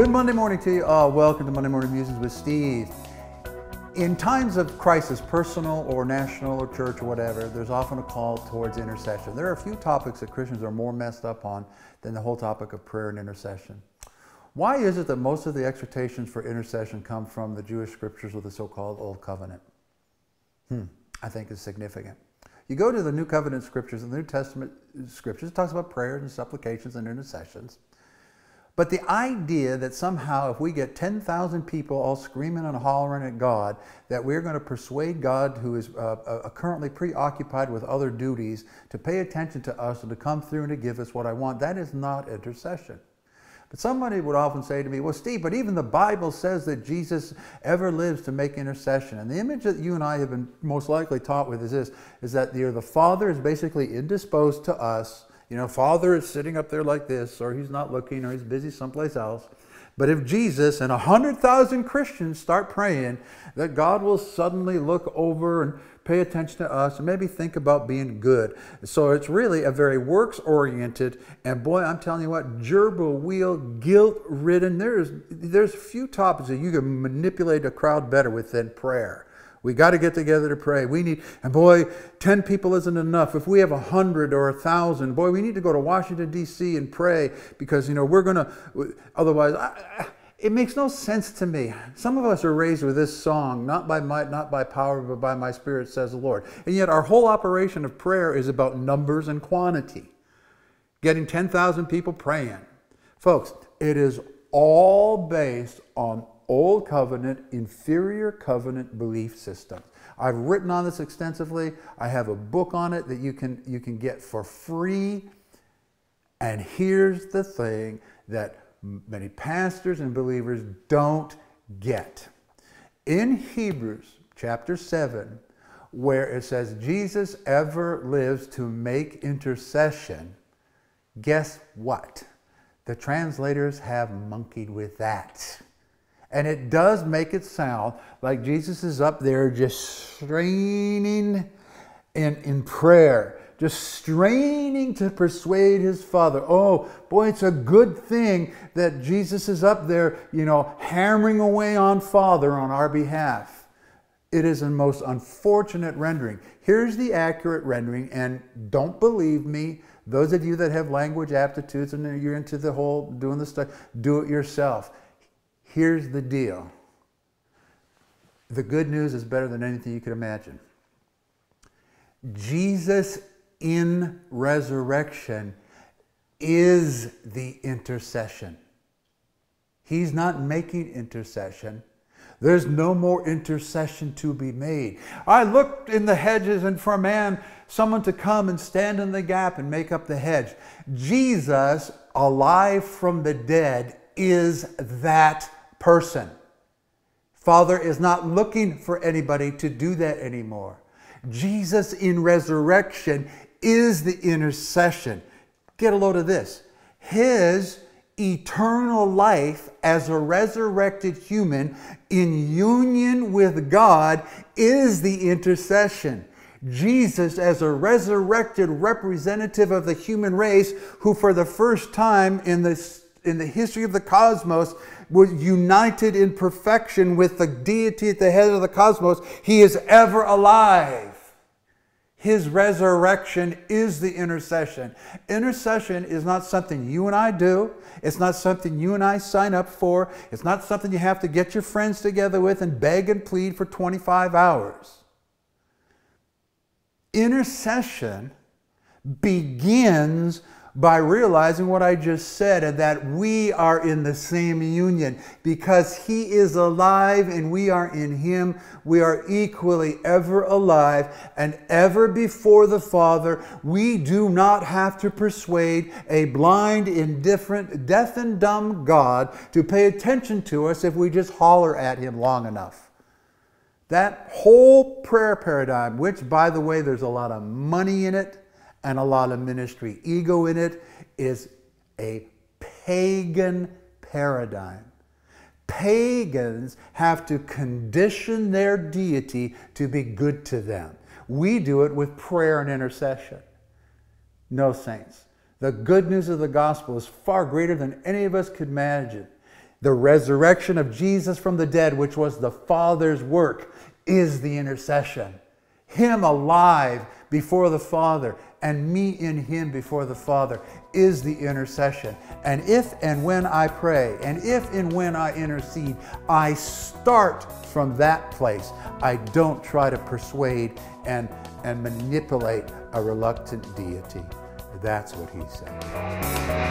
Good Monday morning to you. Oh, welcome to Monday Morning Musings with Steve. In times of crisis, personal or national or church or whatever, there's often a call towards intercession. There are a few topics that Christians are more messed up on than the whole topic of prayer and intercession. Why is it that most of the exhortations for intercession come from the Jewish scriptures of the so called Old Covenant? Hmm, I think is significant. You go to the New Covenant scriptures and the New Testament scriptures, it talks about prayers and supplications and intercessions. But the idea that somehow if we get 10,000 people all screaming and hollering at God, that we're going to persuade God, who is uh, uh, uh, currently preoccupied with other duties, to pay attention to us and to come through and to give us what I want, that is not intercession. But somebody would often say to me, Well, Steve, but even the Bible says that Jesus ever lives to make intercession. And the image that you and I have been most likely taught with is this is that the Father is basically indisposed to us you know, Father is sitting up there like this, or he's not looking, or he's busy someplace else. But if Jesus and 100,000 Christians start praying, that God will suddenly look over and pay attention to us and maybe think about being good. So it's really a very works oriented, and boy, I'm telling you what, gerbil wheel, guilt ridden. There's, there's few topics that you can manipulate a crowd better with than prayer. We got to get together to pray. We need, and boy, 10 people isn't enough. If we have 100 or 1,000, boy, we need to go to Washington, D.C. and pray because, you know, we're going to, otherwise, I, it makes no sense to me. Some of us are raised with this song, not by might, not by power, but by my spirit, says the Lord. And yet our whole operation of prayer is about numbers and quantity. Getting 10,000 people praying. Folks, it is all based on old covenant, inferior covenant belief systems. I've written on this extensively. I have a book on it that you can, you can get for free. And here's the thing that many pastors and believers don't get. In Hebrews chapter 7, where it says Jesus ever lives to make intercession, guess what? The translators have monkeyed with that. And it does make it sound like Jesus is up there just straining in, in prayer, just straining to persuade his father. Oh, boy, it's a good thing that Jesus is up there, you know, hammering away on Father on our behalf. It is a most unfortunate rendering. Here's the accurate rendering, and don't believe me. Those of you that have language aptitudes and you're into the whole doing the stuff, do it yourself here's the deal the good news is better than anything you could imagine. Jesus in resurrection is the intercession. He's not making intercession. There's no more intercession to be made. I looked in the hedges and for a man, someone to come and stand in the gap and make up the hedge. Jesus, alive from the dead, is that person. Father is not looking for anybody to do that anymore. Jesus in resurrection is the intercession. Get a load of this. His eternal life as a resurrected human in union with God is the intercession. Jesus, as a resurrected representative of the human race, who for the first time in this in the history of the cosmos was united in perfection with the deity at the head of the cosmos. He is ever alive. His resurrection is the intercession. Intercession is not something you and I do. It's not something you and I sign up for. It's not something you have to get your friends together with and beg and plead for 25 hours. Intercession begins by realizing what I just said and that we are in the same union because He is alive and we are in Him. We are equally ever alive and ever before the Father. We do not have to persuade a blind, indifferent, deaf, and dumb God to pay attention to us if we just holler at Him long enough. That whole prayer paradigm, which, by the way, there's a lot of money in it and a lot of ministry. Ego in it is a pagan paradigm. Pagans have to condition their deity to be good to them. We do it with prayer and intercession. No, saints. The good news of the gospel is far greater than any of us could imagine. The resurrection of Jesus from the dead, which was the Father's work, is the intercession. Him alive before the Father and me in Him before the Father is the intercession. And if and when I pray, and if and when I intercede, I start from that place. I don't try to persuade and, and manipulate a reluctant deity. That's what He said.